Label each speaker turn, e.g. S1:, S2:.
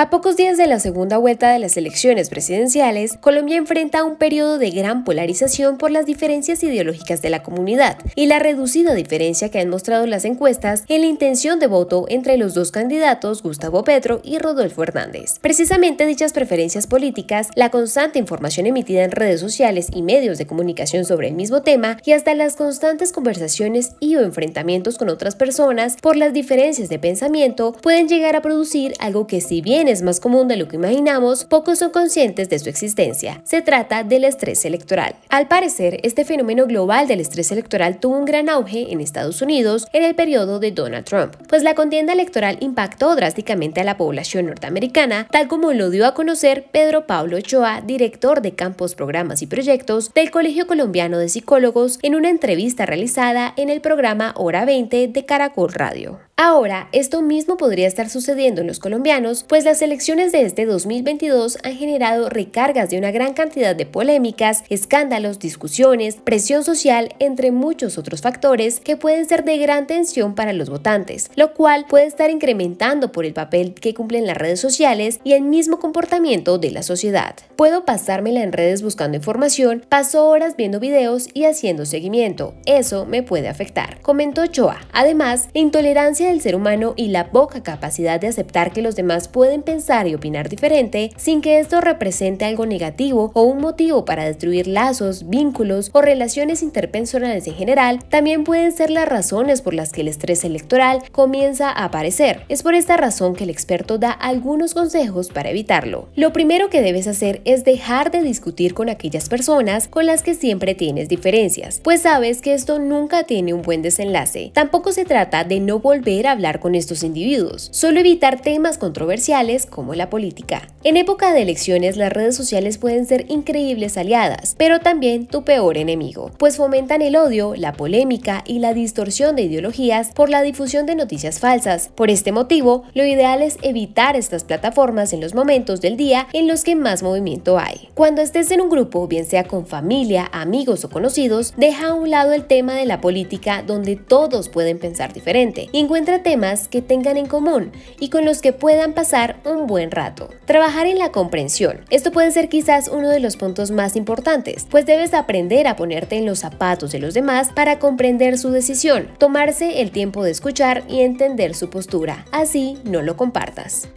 S1: A pocos días de la segunda vuelta de las elecciones presidenciales, Colombia enfrenta un periodo de gran polarización por las diferencias ideológicas de la comunidad y la reducida diferencia que han mostrado las encuestas en la intención de voto entre los dos candidatos Gustavo Petro y Rodolfo Hernández. Precisamente dichas preferencias políticas, la constante información emitida en redes sociales y medios de comunicación sobre el mismo tema y hasta las constantes conversaciones y o enfrentamientos con otras personas por las diferencias de pensamiento pueden llegar a producir algo que si bien es más común de lo que imaginamos, pocos son conscientes de su existencia. Se trata del estrés electoral. Al parecer, este fenómeno global del estrés electoral tuvo un gran auge en Estados Unidos en el periodo de Donald Trump, pues la contienda electoral impactó drásticamente a la población norteamericana, tal como lo dio a conocer Pedro Pablo Ochoa, director de campos, programas y proyectos del Colegio Colombiano de Psicólogos, en una entrevista realizada en el programa Hora 20 de Caracol Radio. Ahora, esto mismo podría estar sucediendo en los colombianos, pues las elecciones de este 2022 han generado recargas de una gran cantidad de polémicas, escándalos, discusiones, presión social, entre muchos otros factores que pueden ser de gran tensión para los votantes, lo cual puede estar incrementando por el papel que cumplen las redes sociales y el mismo comportamiento de la sociedad. Puedo pasármela en redes buscando información, paso horas viendo videos y haciendo seguimiento. Eso me puede afectar, comentó Choa. Además, la intolerancia el ser humano y la poca capacidad de aceptar que los demás pueden pensar y opinar diferente sin que esto represente algo negativo o un motivo para destruir lazos, vínculos o relaciones interpersonales en general, también pueden ser las razones por las que el estrés electoral comienza a aparecer. Es por esta razón que el experto da algunos consejos para evitarlo. Lo primero que debes hacer es dejar de discutir con aquellas personas con las que siempre tienes diferencias, pues sabes que esto nunca tiene un buen desenlace. Tampoco se trata de no volver hablar con estos individuos, solo evitar temas controversiales como la política. En época de elecciones las redes sociales pueden ser increíbles aliadas, pero también tu peor enemigo, pues fomentan el odio, la polémica y la distorsión de ideologías por la difusión de noticias falsas. Por este motivo, lo ideal es evitar estas plataformas en los momentos del día en los que más movimiento hay. Cuando estés en un grupo, bien sea con familia, amigos o conocidos, deja a un lado el tema de la política donde todos pueden pensar diferente encuentra temas que tengan en común y con los que puedan pasar un buen rato. Trabajar en la comprensión. Esto puede ser quizás uno de los puntos más importantes, pues debes aprender a ponerte en los zapatos de los demás para comprender su decisión, tomarse el tiempo de escuchar y entender su postura. Así no lo compartas.